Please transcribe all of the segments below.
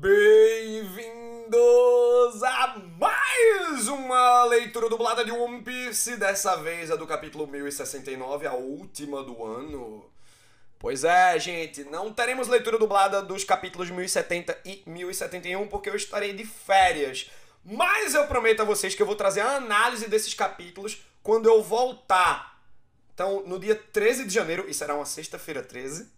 Bem-vindos a mais uma leitura dublada de One Piece, dessa vez a do capítulo 1069, a última do ano. Pois é, gente, não teremos leitura dublada dos capítulos 1070 e 1071 porque eu estarei de férias. Mas eu prometo a vocês que eu vou trazer a análise desses capítulos quando eu voltar. Então, no dia 13 de janeiro, e será uma sexta-feira 13,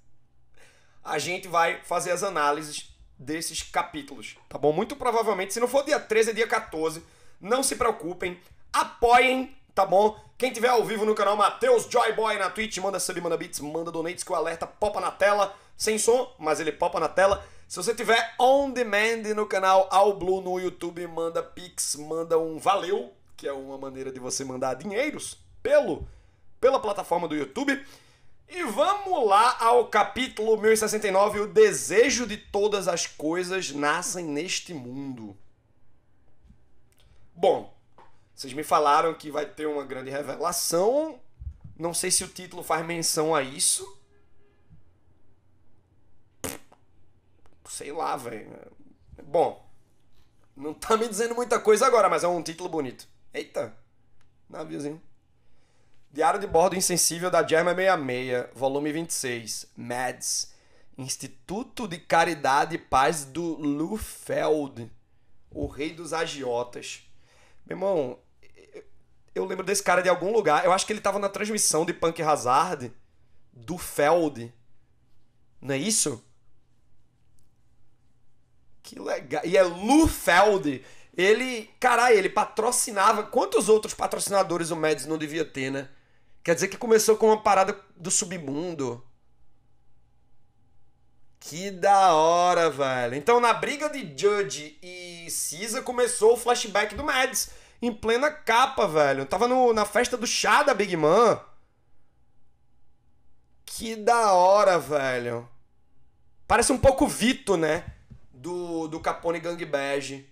a gente vai fazer as análises desses capítulos, tá bom? Muito provavelmente, se não for dia 13, é dia 14. Não se preocupem, apoiem, tá bom? Quem tiver ao vivo no canal Matheus Joyboy na Twitch, manda sub, manda bits, manda donates que o alerta popa na tela. Sem som, mas ele popa na tela. Se você tiver on demand no canal ao Blue no YouTube, manda pix, manda um valeu, que é uma maneira de você mandar dinheiros pelo pela plataforma do YouTube. E vamos lá ao capítulo 1069, o desejo de todas as coisas nascem neste mundo. Bom, vocês me falaram que vai ter uma grande revelação. Não sei se o título faz menção a isso. Sei lá, velho. Bom, não tá me dizendo muita coisa agora, mas é um título bonito. Eita, naviozinho. Diário de Bordo Insensível da Germa 66, volume 26, Mads, Instituto de Caridade e Paz do Lufeld, o rei dos agiotas. Meu irmão, eu lembro desse cara de algum lugar, eu acho que ele tava na transmissão de Punk Hazard do Feld, não é isso? Que legal. E é Lufeld. Ele, caralho, ele patrocinava. Quantos outros patrocinadores o Mads não devia ter, né? Quer dizer que começou com uma parada do submundo. Que da hora, velho. Então, na briga de Judge e Cisa começou o flashback do Mads. Em plena capa, velho. Eu tava no, na festa do chá da Big Man. Que da hora, velho. Parece um pouco Vito, né? Do, do Capone Gangbang.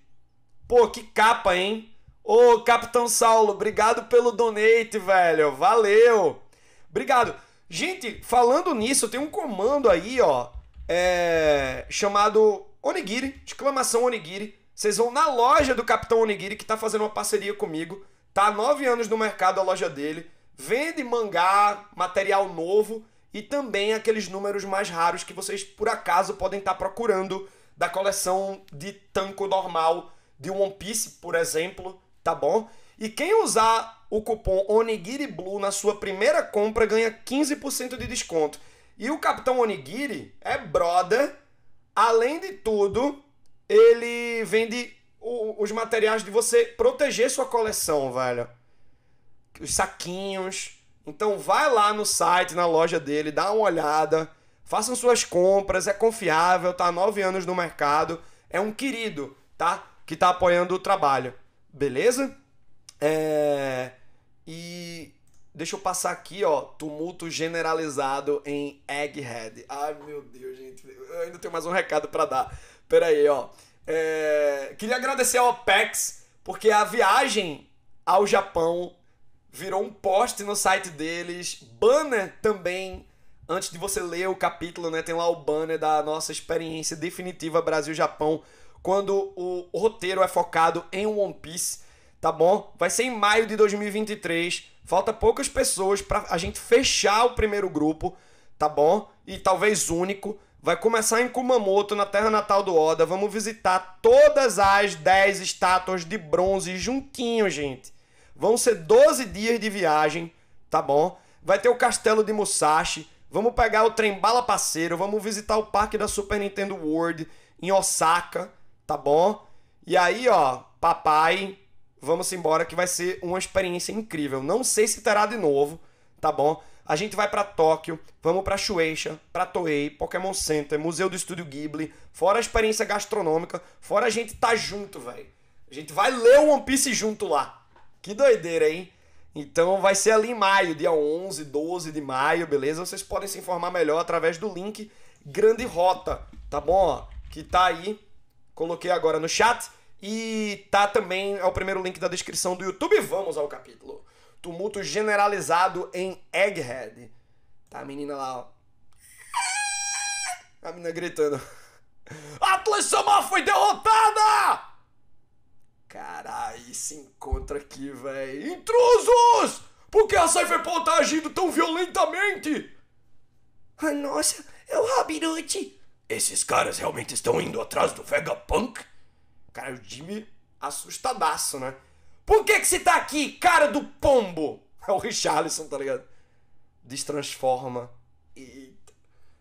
Pô, que capa, hein? Ô, Capitão Saulo, obrigado pelo donate, velho. Valeu. Obrigado. Gente, falando nisso, tem um comando aí, ó, é... chamado Onigiri, exclamação Onigiri. Vocês vão na loja do Capitão Onigiri, que tá fazendo uma parceria comigo. Tá há nove anos no mercado a loja dele. Vende mangá, material novo e também aqueles números mais raros que vocês, por acaso, podem estar tá procurando da coleção de tanco normal de One Piece, por exemplo tá bom? E quem usar o cupom Onigiri Blue na sua primeira compra ganha 15% de desconto. E o Capitão Onigiri é brother. Além de tudo, ele vende o, os materiais de você proteger sua coleção, velho. Os saquinhos. Então vai lá no site, na loja dele, dá uma olhada. Façam suas compras, é confiável, tá há nove anos no mercado. É um querido, tá? Que tá apoiando o trabalho. Beleza? É... E deixa eu passar aqui, ó, tumulto generalizado em Egghead. Ai, meu Deus, gente, eu ainda tenho mais um recado para dar. Pera aí, ó. É... Queria agradecer ao OPEX, porque a viagem ao Japão virou um post no site deles, banner também. Antes de você ler o capítulo, né, tem lá o banner da nossa experiência definitiva Brasil-Japão quando o roteiro é focado em One Piece, tá bom? Vai ser em maio de 2023. Falta poucas pessoas para a gente fechar o primeiro grupo, tá bom? E talvez único. Vai começar em Kumamoto, na terra natal do Oda. Vamos visitar todas as 10 estátuas de bronze juntinho, gente. Vão ser 12 dias de viagem, tá bom? Vai ter o castelo de Musashi. Vamos pegar o trem bala parceiro, vamos visitar o parque da Super Nintendo World em Osaka tá bom? E aí, ó, papai, vamos embora que vai ser uma experiência incrível. Não sei se terá de novo, tá bom? A gente vai para Tóquio, vamos para Shueisha, para Toei, Pokémon Center, Museu do Estúdio Ghibli, fora a experiência gastronômica, fora a gente tá junto, velho. A gente vai ler o One Piece junto lá. Que doideira, hein? Então vai ser ali em maio, dia 11, 12 de maio, beleza? Vocês podem se informar melhor através do link Grande Rota, tá bom? Que tá aí Coloquei agora no chat e tá também é o primeiro link da descrição do YouTube. Vamos ao capítulo. Tumulto generalizado em Egghead. Tá a menina lá, ó. A menina gritando. Atlas Samar foi derrotada! Carai, se encontra aqui, véi. Intrusos! Por que a Cypherpunk tá agindo tão violentamente? Ai, nossa, é o Rabirute. Esses caras realmente estão indo atrás do Vegapunk? Cara, o Jimmy assustadaço, né? Por que que você tá aqui, cara do pombo? É o Richarlison, tá ligado? Destransforma e...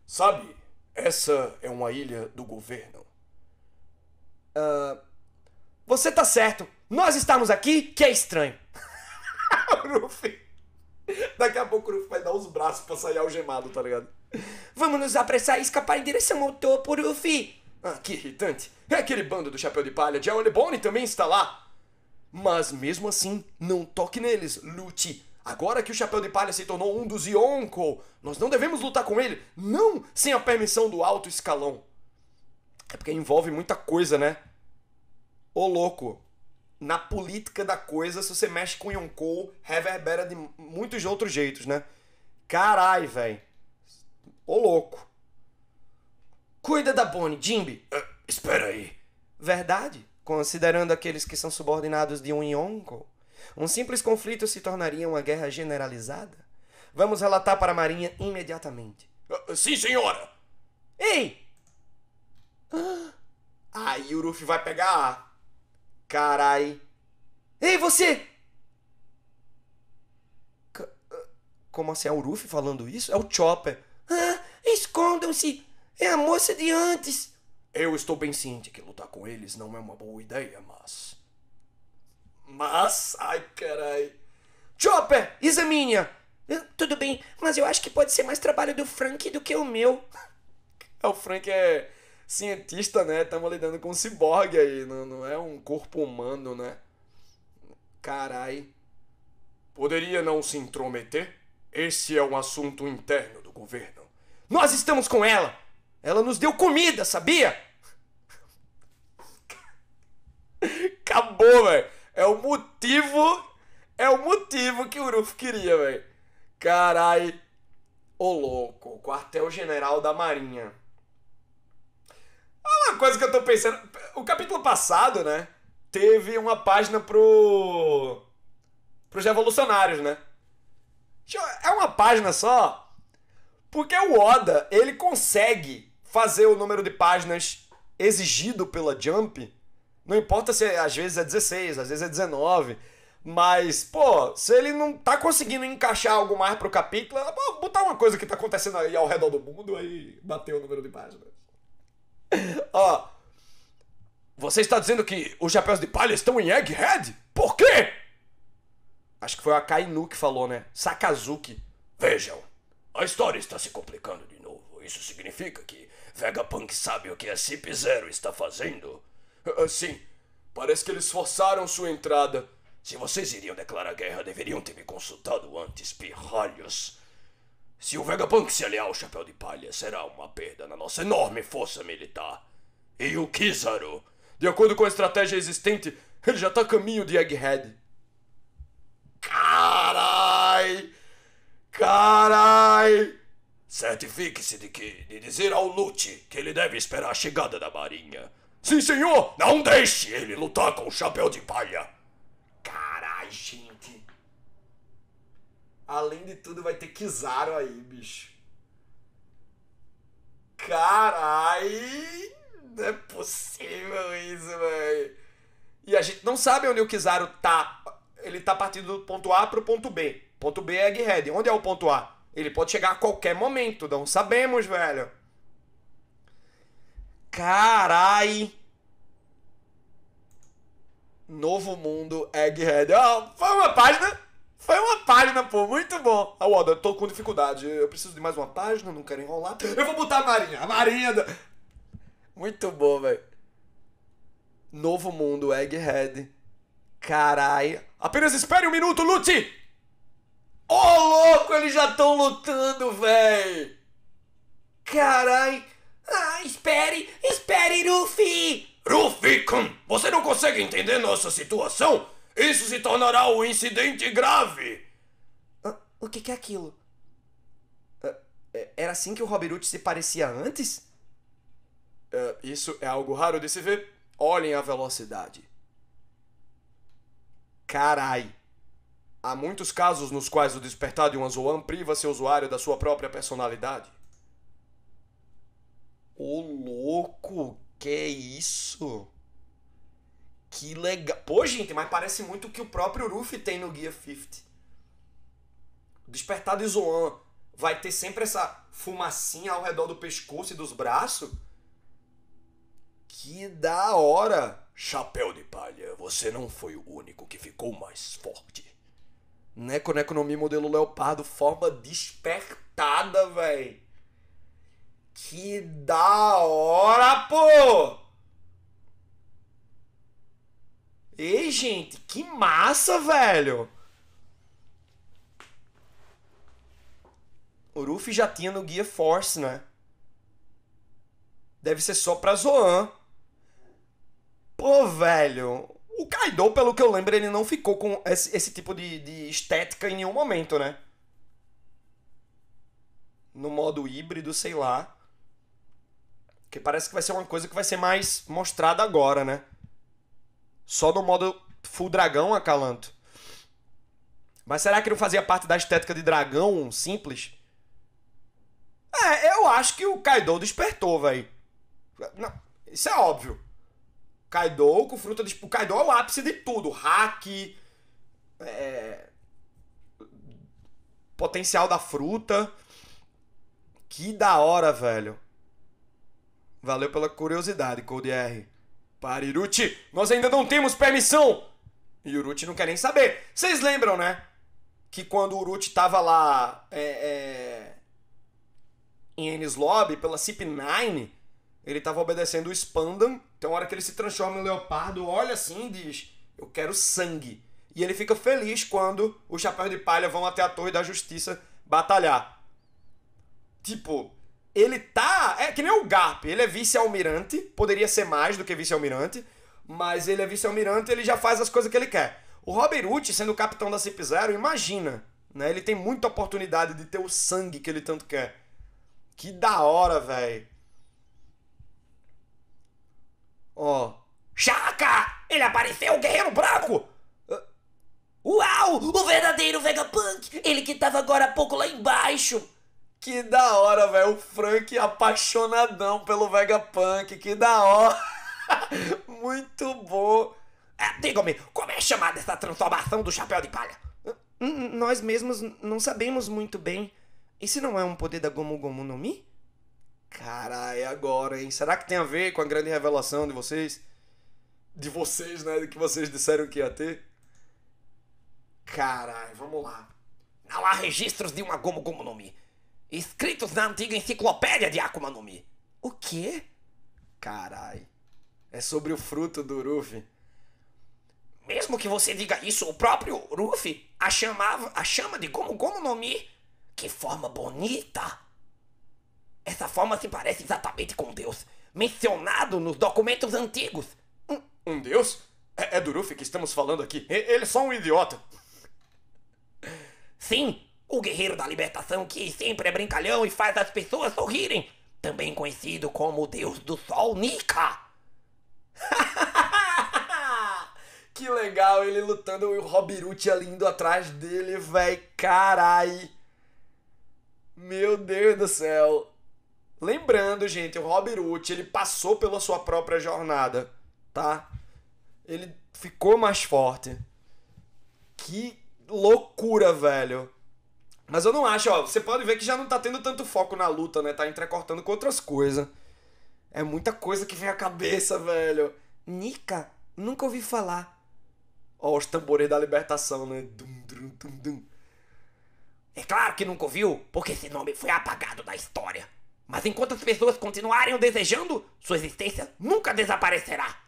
Sabe, essa é uma ilha do governo. Uh, você tá certo. Nós estamos aqui, que é estranho. Ruffy. Daqui a pouco o Ruffy vai dar os braços pra sair algemado, tá ligado? Vamos nos apressar e escapar em direção ao topo, Luffy! Ah, que irritante! É aquele bando do chapéu de palha, Johnny Bonnie também está lá! Mas mesmo assim, não toque neles, lute! Agora que o Chapéu de Palha se tornou um dos Yonko, nós não devemos lutar com ele, não sem a permissão do alto escalão. É porque envolve muita coisa, né? Ô louco, na política da coisa, se você mexe com Yonko, reverbera de muitos outros jeitos, né? Carai, velho. Ô louco. Cuida da Bonnie, Jimby. Uh, espera aí. Verdade, considerando aqueles que são subordinados de um Yonko. Um simples conflito se tornaria uma guerra generalizada. Vamos relatar para a Marinha imediatamente. Uh, sim, senhora! Ei! Ah, aí o Ruffy vai pegar A. Carai. Ei, você! C ah, Como assim? É o Ruffy falando isso? É o Chopper. Escondam-se! É a moça de antes! Eu estou bem ciente que lutar com eles não é uma boa ideia, mas. Mas. Ai, carai. Chopper, examine-a! Eh, tudo bem, mas eu acho que pode ser mais trabalho do Frank do que o meu. É, o Frank é cientista, né? Estamos lidando com um ciborgue aí, não, não é um corpo humano, né? Carai. Poderia não se intrometer? Esse é um assunto interno do governo. Nós estamos com ela. Ela nos deu comida, sabia? Acabou, velho. É o motivo. É o motivo que o Uruf queria, velho. Carai. Ô louco. Quartel-general da Marinha. Uma coisa que eu tô pensando. O capítulo passado, né? Teve uma página pro. pros revolucionários, né? É uma página só porque o Oda, ele consegue fazer o número de páginas exigido pela Jump. Não importa se é, às vezes é 16, às vezes é 19. Mas, pô, se ele não tá conseguindo encaixar algo mais pro capítulo, botar uma coisa que tá acontecendo aí ao redor do mundo, aí bateu o número de páginas. Ó. Você está dizendo que os chapéus de palha estão em Egghead? Por quê? Acho que foi a Kainu que falou, né? Sakazuki. Vejam. A história está se complicando de novo. Isso significa que Vegapunk sabe o que a Cip Zero está fazendo? Ah, sim, parece que eles forçaram sua entrada. Se vocês iriam declarar guerra, deveriam ter me consultado antes, pirralhos. Se o Vegapunk se aliar ao Chapéu de Palha, será uma perda na nossa enorme força militar. E o Kizaru? De acordo com a estratégia existente, ele já está a caminho de Egghead. Caralho! Carai! Certifique-se de que de dizer ao Lute que ele deve esperar a chegada da marinha. Sim, senhor! Não deixe ele lutar com o chapéu de palha! Carai, gente! Além de tudo, vai ter Kizaru aí, bicho. Carai! Não é possível isso, velho. E a gente não sabe onde o Kizaru tá. Ele tá partindo do ponto A pro ponto B. Ponto B é Egghead. Onde é o ponto A? Ele pode chegar a qualquer momento, não sabemos, velho. Carai! Novo Mundo Egghead. Oh, foi uma página! Foi uma página, pô, muito bom. Ah, eu tô com dificuldade. Eu preciso de mais uma página, não quero enrolar. Eu vou botar a Marinha. A Marinha. Da... Muito bom, velho. Novo Mundo Egghead. Carai. Apenas espere um minuto, Lute! Ô oh, louco, eles já estão lutando, véi! Carai! Ah, espere! Espere, Ruffy! Ruffy, você não consegue entender nossa situação? Isso se tornará um incidente grave! Ah, o que, é aquilo? Ah, é, era assim que o Roberute se parecia antes? É, isso é algo raro de se ver. Olhem a velocidade. Carai! Há muitos casos nos quais o despertar de uma Zoan priva seu usuário da sua própria personalidade. Ô louco, que é isso? Que legal. Pô, gente, mas parece muito o que o próprio Ruffy tem no Guia 50. O despertar de Zoan vai ter sempre essa fumacinha ao redor do pescoço e dos braços. Que da hora! Chapéu de palha, você não foi o único que ficou mais forte né? Quando a economia modelo leopardo forma despertada, velho. Que da hora, pô! Ei, gente, que massa, velho! O Ruffy já tinha no Gear Force, né? Deve ser só pra Zoan. Pô, velho, o Kaido, pelo que eu lembro, ele não ficou com esse, esse tipo de, de, estética em nenhum momento, né? No modo híbrido, sei lá. Que parece que vai ser uma coisa que vai ser mais mostrada agora, né? Só no modo full dragão acalanto. Mas será que não fazia parte da estética de dragão simples? É, eu acho que o Kaido despertou, velho. Isso é óbvio. Kaido com fruta de. O Kaido é o ápice de tudo. Hack. É, potencial da fruta. Que da hora, velho. Valeu pela curiosidade, Cold R. Para Iruti, nós ainda não temos permissão! E Uruti não quer nem saber. Vocês lembram, né? Que quando o Uruti tava lá é, é, em Ennis Lobby pela CIP9, ele estava obedecendo o Spandam. Então, a hora que ele se transforma em leopardo, olha assim e diz: Eu quero sangue. E ele fica feliz quando os chapéus de palha vão até a Torre da Justiça batalhar. Tipo, ele tá. É que nem o Garp. Ele é vice-almirante. Poderia ser mais do que vice-almirante. Mas ele é vice-almirante e ele já faz as coisas que ele quer. O Robert Root, sendo capitão da Cip Zero, imagina. Né? Ele tem muita oportunidade de ter o sangue que ele tanto quer. Que da hora, velho. Ó. Chaka! Ele apareceu, o Guerreiro Branco! Ah. Uau! O verdadeiro Vegapunk! Ele que tava agora há pouco lá embaixo! Que da hora, velho! O Frank apaixonadão pelo Vegapunk! Que da hora! Muito bom! Ah, Diga-me, como é chamada essa transformação do Chapéu de Palha? Hum, hum, nós mesmos não sabemos muito bem. Esse não é um poder da Gomu Gomu no Mi? Caralho, é agora, hein? Será que tem a ver com a grande revelação de vocês? De vocês, né? Que vocês disseram que ia ter? Caralho, vamos lá. Não há registros de uma Gomu Gomu no Mi. Escritos na antiga enciclopédia de Akuma no Mi. O quê? Caralho. É sobre o fruto do Ruffy. Mesmo que você diga isso, o próprio Ruffy a chamava a chama de Gomu Gomu no Mi. Que forma bonita! Essa forma se parece exatamente com Deus, mencionado nos documentos antigos. Um, um Deus? É, é do Ruff que estamos falando aqui. Ele é só um idiota. Sim, o guerreiro da libertação que sempre é brincalhão e faz as pessoas sorrirem. Também conhecido como o Deus do Sol Nika. que legal ele lutando e o Robiruti ali indo atrás dele, véi. Carai. Meu Deus do céu. Lembrando, gente, o Rob Root, ele passou pela sua própria jornada, tá? Ele ficou mais forte. Que loucura, velho. Mas eu não acho, ó, você pode ver que já não tá tendo tanto foco na luta, né? Tá entrecortando com outras coisas. É muita coisa que vem à cabeça, velho. Nika, nunca ouvi falar. Ó, os tambores da libertação, né? Dum, dum, dum, dum. É claro que nunca ouviu, porque esse nome foi apagado da história. Mas enquanto as pessoas continuarem o desejando, sua existência nunca desaparecerá.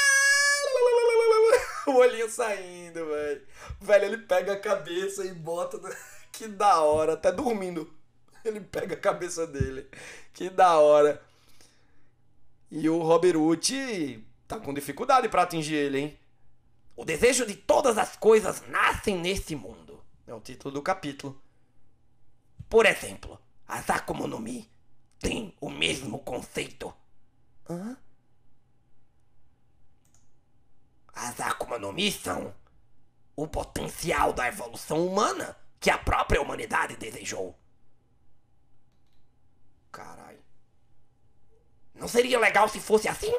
o olhinho saindo, velho. Velho, ele pega a cabeça e bota. Que da hora, até tá dormindo. Ele pega a cabeça dele. Que da hora. E o Robert tá com dificuldade para atingir ele, hein? O desejo de todas as coisas nascem nesse mundo. É o título do capítulo. Por exemplo, Akuma no Mi têm o mesmo conceito. Hã? As Akuma no Mi são o potencial da evolução humana que a própria humanidade desejou. Caralho. Não seria legal se fosse assim?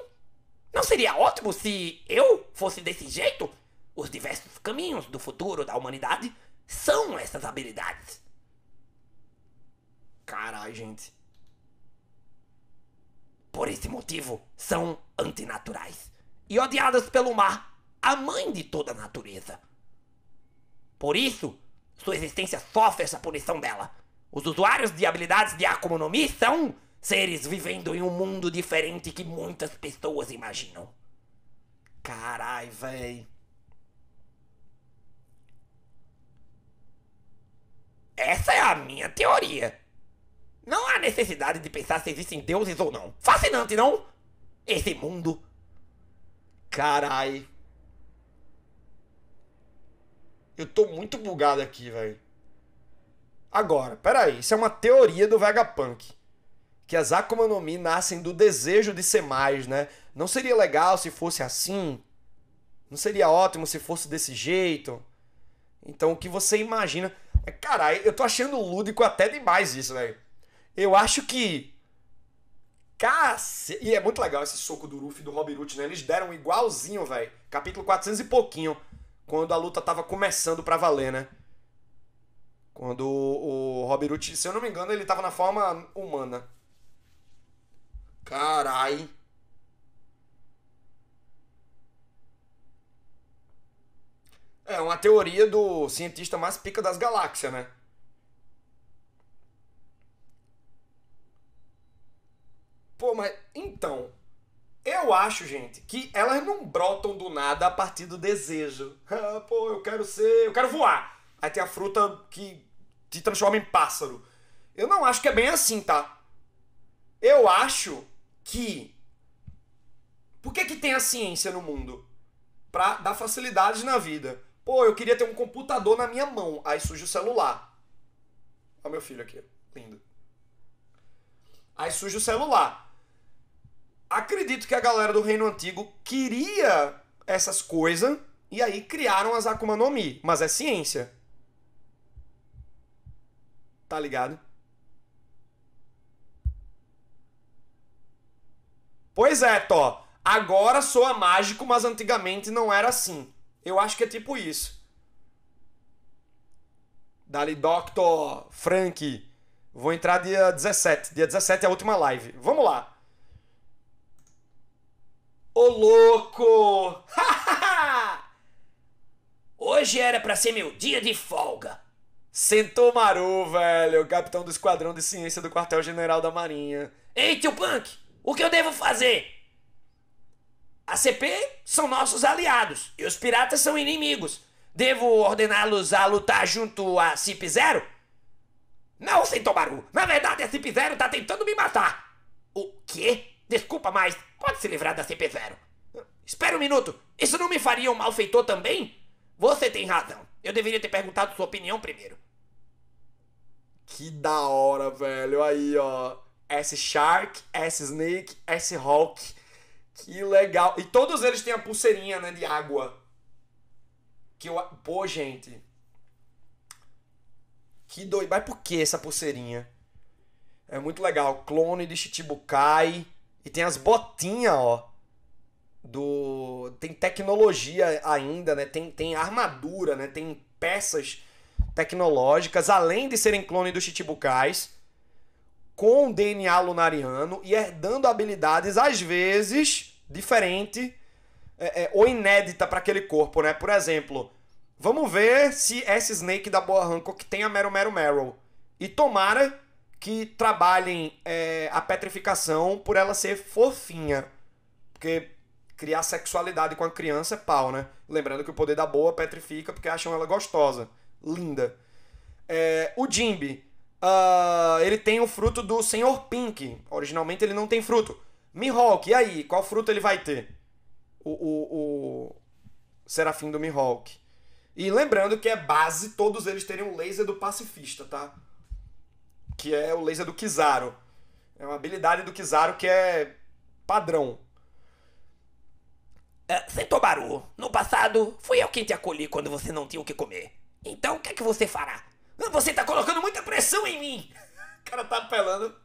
Não seria ótimo se eu fosse desse jeito? Os diversos caminhos do futuro da humanidade são essas habilidades. Carai, gente. Por esse motivo, são antinaturais e odiadas pelo mar, a mãe de toda a natureza. Por isso, sua existência sofre essa punição dela. Os usuários de habilidades de Mi são seres vivendo em um mundo diferente que muitas pessoas imaginam. Carai, véi. Essa é a minha teoria. Não há necessidade de pensar se existem deuses ou não. Fascinante, não? Esse mundo. Carai. Eu tô muito bugado aqui, velho. Agora, peraí. Isso é uma teoria do Vegapunk. Que as Akuma no Mi nascem do desejo de ser mais, né? Não seria legal se fosse assim? Não seria ótimo se fosse desse jeito? Então, o que você imagina... É, carai, eu tô achando lúdico até demais isso, velho. Eu acho que. Cacete. E é muito legal esse soco do Ruff e do Robin né? Eles deram igualzinho, velho. Capítulo 400 e pouquinho. Quando a luta tava começando pra valer, né? Quando o, o Robin se eu não me engano, ele tava na forma humana. Carai. É uma teoria do cientista mais pica das galáxias, né? acho, gente, que elas não brotam do nada a partir do desejo. Ah, pô, eu quero ser. Eu quero voar. Aí tem a fruta que te transforma em pássaro. Eu não acho que é bem assim, tá? Eu acho que. Por que, que tem a ciência no mundo? Pra dar facilidades na vida. Pô, eu queria ter um computador na minha mão. Aí surge o celular. Olha meu filho aqui. Lindo. Aí surge o celular. Acredito que a galera do Reino Antigo queria essas coisas e aí criaram as Akuma no Mi, mas é ciência. Tá ligado? Pois é, Tó. Agora soa mágico, mas antigamente não era assim. Eu acho que é tipo isso. Dali, Dr. Frank. Vou entrar dia 17. Dia 17 é a última live. Vamos lá. Ô louco! Hoje era para ser meu dia de folga. Sentou Maru, velho, capitão do esquadrão de ciência do quartel-general da Marinha. Ei, tio Punk, o que eu devo fazer? A CP são nossos aliados e os piratas são inimigos. Devo ordená-los a lutar junto a CIP Zero? Não, Sentomaru. Na verdade, a CIP Zero tá tentando me matar. O quê? Desculpa, mas pode se livrar da CP0. Espera um minuto. Isso não me faria um malfeitor também? Você tem razão. Eu deveria ter perguntado sua opinião primeiro. Que da hora, velho. Aí, ó. S Shark, S Snake, S Hawk. Que legal. E todos eles têm a pulseirinha, né, de água. Que eu. Pô, gente. Que doido. Mas por que essa pulseirinha? É muito legal. Clone de Shichibukai. E tem as botinhas, ó. Do. Tem tecnologia ainda, né? Tem, tem armadura, né? Tem peças tecnológicas, além de serem clone dos Chichibukais, com DNA lunariano e herdando habilidades, às vezes, diferente é, é, ou inédita para aquele corpo, né? Por exemplo, vamos ver se essa Snake da Boa Hancock tem a Mero Mero Meryl. E tomara que trabalhem é, a petrificação por ela ser fofinha. Porque criar sexualidade com a criança é pau, né? Lembrando que o poder da boa petrifica porque acham ela gostosa, linda. É, o Jimby, uh, ah, ele tem o fruto do Senhor Pink. Originalmente ele não tem fruto. Mihawk, e aí? Qual fruto ele vai ter? O, o, o Serafim do Mihawk. E lembrando que é base todos eles terem o laser do pacifista, tá? que é o laser do Kizaru. É uma habilidade do Kizaru que é padrão. Ah, Sentobaru, no passado fui eu quem te acolhi quando você não tinha o que comer. Então o que é que você fará? Você tá colocando muita pressão em mim! O cara tá apelando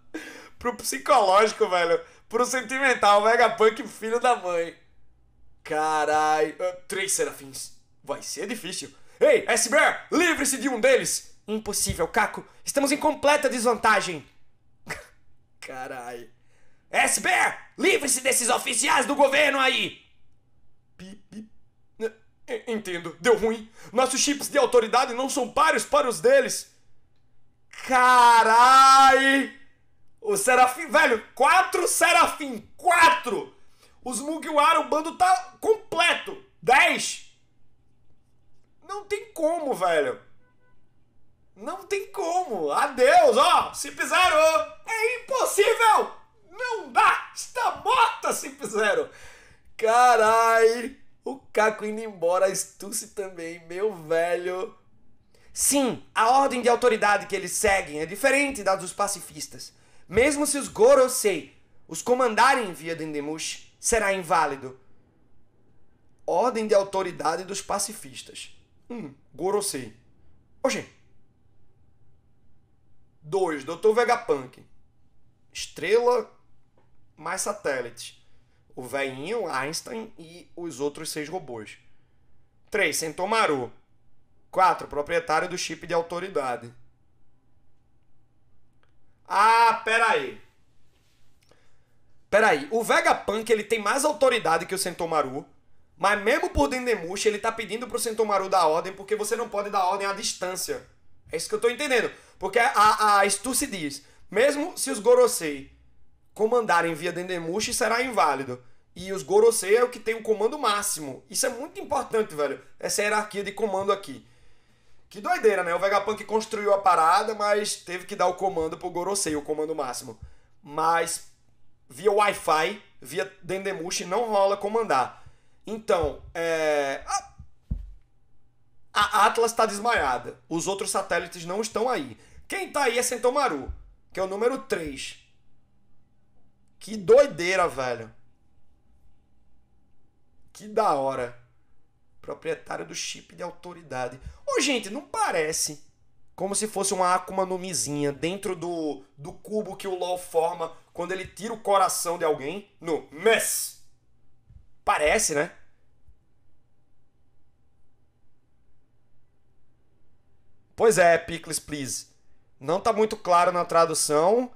pro psicológico, velho. Pro sentimental, Vegapunk, filho da mãe. Carai. Uh, três serafins. Vai ser difícil. Ei, S-Bear, livre-se de um deles! Impossível, Caco. Estamos em completa desvantagem. Carai. SBR, livre-se desses oficiais do governo aí. Entendo, deu ruim. Nossos chips de autoridade não são pares para os deles. Carai! O Serafim, velho, quatro Serafim, quatro! Os Mugiwara, o bando tá completo. Dez! Não tem como, velho. Não tem como. Adeus, ó. Cip Zero. É impossível. Não dá. Está morta, Cip Zero. Carai. O Caco indo embora, a Stussy também, meu velho. Sim, a ordem de autoridade que eles seguem é diferente da dos pacifistas. Mesmo se os Gorosei os comandarem via Dendemush, será inválido. Ordem de autoridade dos pacifistas. Hum, Gorosei. Oxê, 2. Dr. Vegapunk. Estrela mais satélite. O velhinho, Einstein e os outros seis robôs. 3. Sentomaru. 4. Proprietário do chip de autoridade. Ah, peraí. Peraí. O Vegapunk ele tem mais autoridade que o Sentomaru. Mas mesmo por Dendemushi, ele tá pedindo pro Sentomaru dar ordem porque você não pode dar ordem à distância. É isso que eu tô entendendo. Porque a, a Stussy diz: mesmo se os Gorosei comandarem via Dendemushi, será inválido. E os Gorosei é o que tem o comando máximo. Isso é muito importante, velho. Essa hierarquia de comando aqui. Que doideira, né? O Vegapunk construiu a parada, mas teve que dar o comando pro Gorosei, o comando máximo. Mas via Wi-Fi, via Dendemushi, não rola comandar. Então, é. Ah! A Atlas está desmaiada. Os outros satélites não estão aí. Quem está aí é Sentomaru, que é o número 3. Que doideira, velho. Que da hora. Proprietário do chip de autoridade. Ô, gente, não parece como se fosse uma Akuma no Mizinha dentro do, do cubo que o LoL forma quando ele tira o coração de alguém no mess, Parece, né? Pois é, Pickles, please. Não está muito claro na tradução,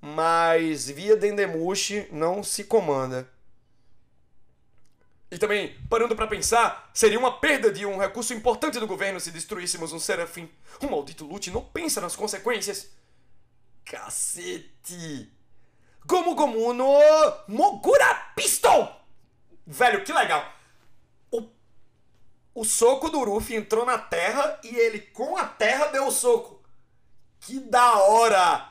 mas via Dendemushi não se comanda. E também, parando para pensar, seria uma perda de um recurso importante do governo se destruíssemos um serafim. O maldito Lute não pensa nas consequências. Cacete! Gomu Gomu no Mogura Pistol! Velho, que legal! o soco do Ruffy entrou na terra e ele, com a terra, deu o soco. Que da hora!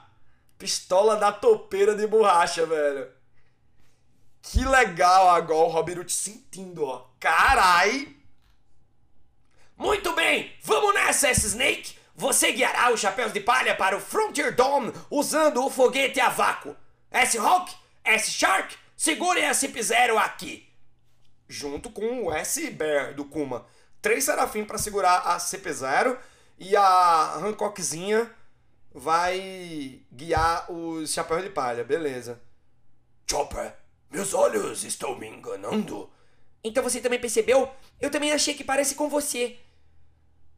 Pistola da topeira de borracha, velho. Que legal agora o Robirute sentindo, ó. Carai! Muito bem, vamos nessa, S-Snake! Você guiará os chapéus de palha para o Frontier Dome usando o foguete a vácuo. S-Hawk, S-Shark, segurem a Cip Zero aqui. Junto com o S-Bear do Kuma três Serafim para segurar a CP0 e a Hancockzinha vai guiar os Chapéus de Palha, beleza. Chopper, meus olhos estão me enganando. Então você também percebeu? Eu também achei que parece com você.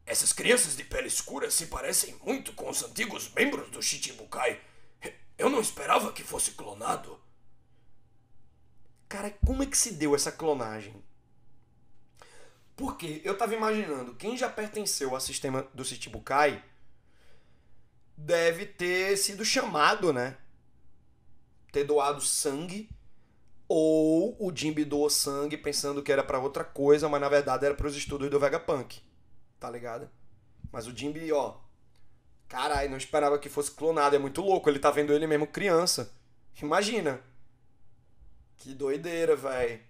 Essas crianças de pele escura se parecem muito com os antigos membros do Shichibukai. Eu não esperava que fosse clonado. Cara, como é que se deu essa clonagem? Porque eu tava imaginando, quem já pertenceu ao sistema do Chichibukai deve ter sido chamado, né? Ter doado sangue. Ou o Jimby doou sangue pensando que era para outra coisa, mas na verdade era para os estudos do Vegapunk. Tá ligado? Mas o Jimby, ó. Caralho, não esperava que fosse clonado. É muito louco. Ele tá vendo ele mesmo criança. Imagina. Que doideira, velho.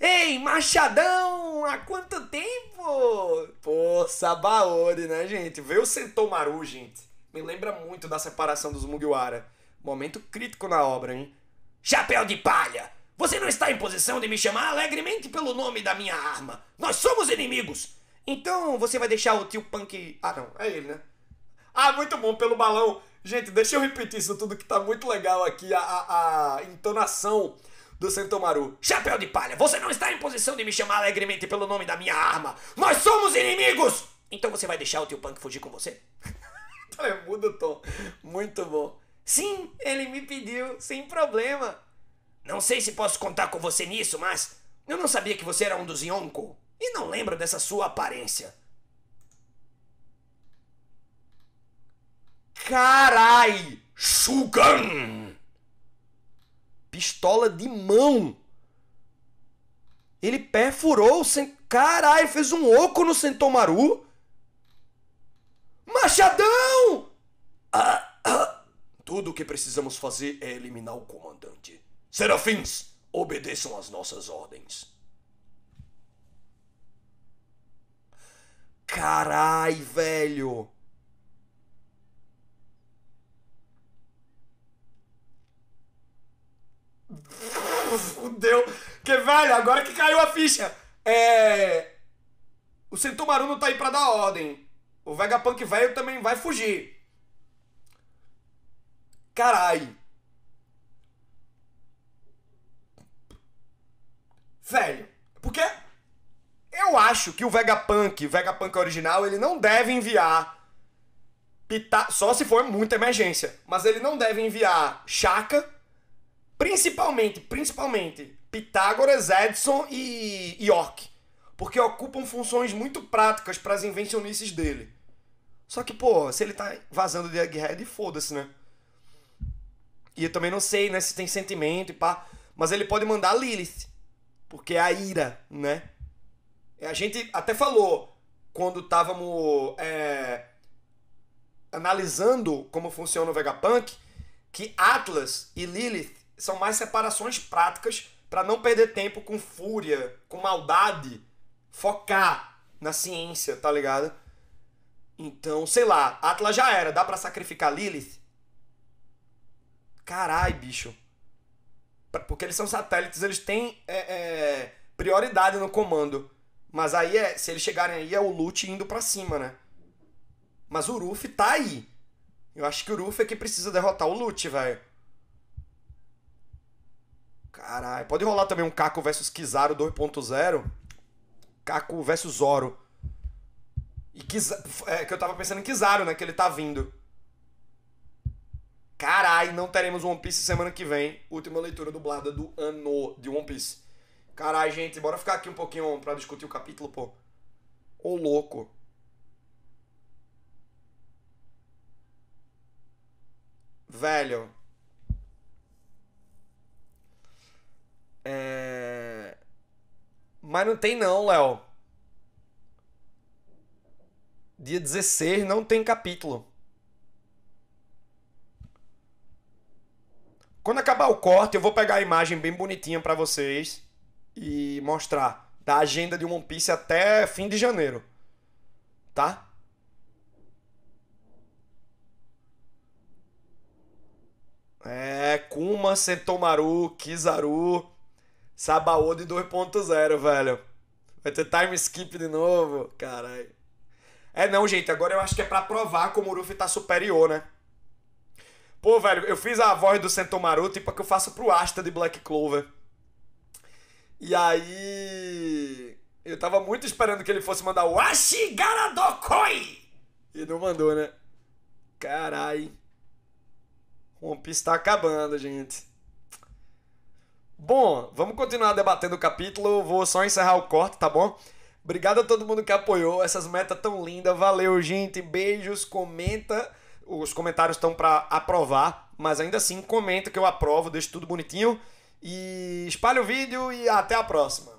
Ei, Machadão! Há quanto tempo? Pô, Sabaori, né, gente? Veio o Sentomaru, gente. Me lembra muito da separação dos Mugiwara. Momento crítico na obra, hein? Chapéu de palha! Você não está em posição de me chamar alegremente pelo nome da minha arma. Nós somos inimigos. Então você vai deixar o tio Punk... Ah, não. É ele, né? Ah, muito bom pelo balão. Gente, deixa eu repetir isso tudo que tá muito legal aqui. a, a, a entonação do Santomaru. Chapéu de palha, você não está em posição de me chamar alegremente pelo nome da minha arma. Nós somos inimigos! Então você vai deixar o tio Punk fugir com você? Tá, é Muda o tom. Muito bom. Sim, ele me pediu, sem problema. Não sei se posso contar com você nisso, mas eu não sabia que você era um dos Yonko. E não lembro dessa sua aparência. Carai! Shugan! pistola de mão. Ele perfurou o Sen... Caralho, fez um oco no Sentomaru. Machadão! Ah, ah. Tudo o que precisamos fazer é eliminar o comandante. Serafins, obedeçam às nossas ordens. Carai, velho! fudeu. Porque, velho, agora que caiu a ficha. É. O Sentomaru não tá aí pra dar ordem. O Vegapunk velho também vai fugir. Carai. Velho, porque eu acho que o Vegapunk, Vegapunk original, ele não deve enviar pita... só se for muita emergência, mas ele não deve enviar Chaka Principalmente, principalmente, Pitágoras, Edson e York. Porque ocupam funções muito práticas para as invencionices dele. Só que, pô, se ele tá vazando de Egghead, foda-se, né? E eu também não sei, né, se tem sentimento e pá. Mas ele pode mandar Lilith. Porque é a ira, né? A gente até falou quando estávamos é, analisando como funciona o Vegapunk que Atlas e Lilith são mais separações práticas para não perder tempo com fúria, com maldade, focar na ciência, tá ligado? Então, sei lá, Atlas já era, dá para sacrificar Lilith? Carai, bicho. Porque eles são satélites, eles têm é, é, prioridade no comando. Mas aí é, se eles chegarem aí, é o loot indo para cima, né? Mas o Ruf tá aí. Eu acho que o Ruf é que precisa derrotar o loot, velho. Caralho, pode rolar também um Caco versus Kizaru 2.0. Caco versus Zoro. E Kiza... é, que eu tava pensando em Kizaru, né? Que ele tá vindo. Carai, não teremos One Piece semana que vem. Última leitura dublada do ano de One Piece. Carai, gente, bora ficar aqui um pouquinho pra discutir o capítulo, pô. Ô louco. Velho. É... Mas não tem não, Léo. Dia 16 não tem capítulo. Quando acabar o corte, eu vou pegar a imagem bem bonitinha para vocês e mostrar da agenda de One Piece até fim de janeiro. Tá? É, Kuma, Sentomaru, Kizaru, Sabaody 2.0, velho. Vai ter time skip de novo. Caralho. É não, gente. Agora eu acho que é pra provar como o Ruffy tá superior, né? Pô, velho, eu fiz a voz do Sentomaru, tipo a é que eu faço pro Asta de Black Clover. E aí. Eu tava muito esperando que ele fosse mandar o Ashigaradokoi! E não mandou, né? Carai. One Piece tá acabando, gente. Bom, vamos continuar debatendo o capítulo. Vou só encerrar o corte, tá bom? Obrigado a todo mundo que apoiou. Essas metas tão lindas. Valeu, gente. Beijos. Comenta. Os comentários estão para aprovar. Mas ainda assim, comenta que eu aprovo. Deixo tudo bonitinho. E espalha o vídeo e até a próxima.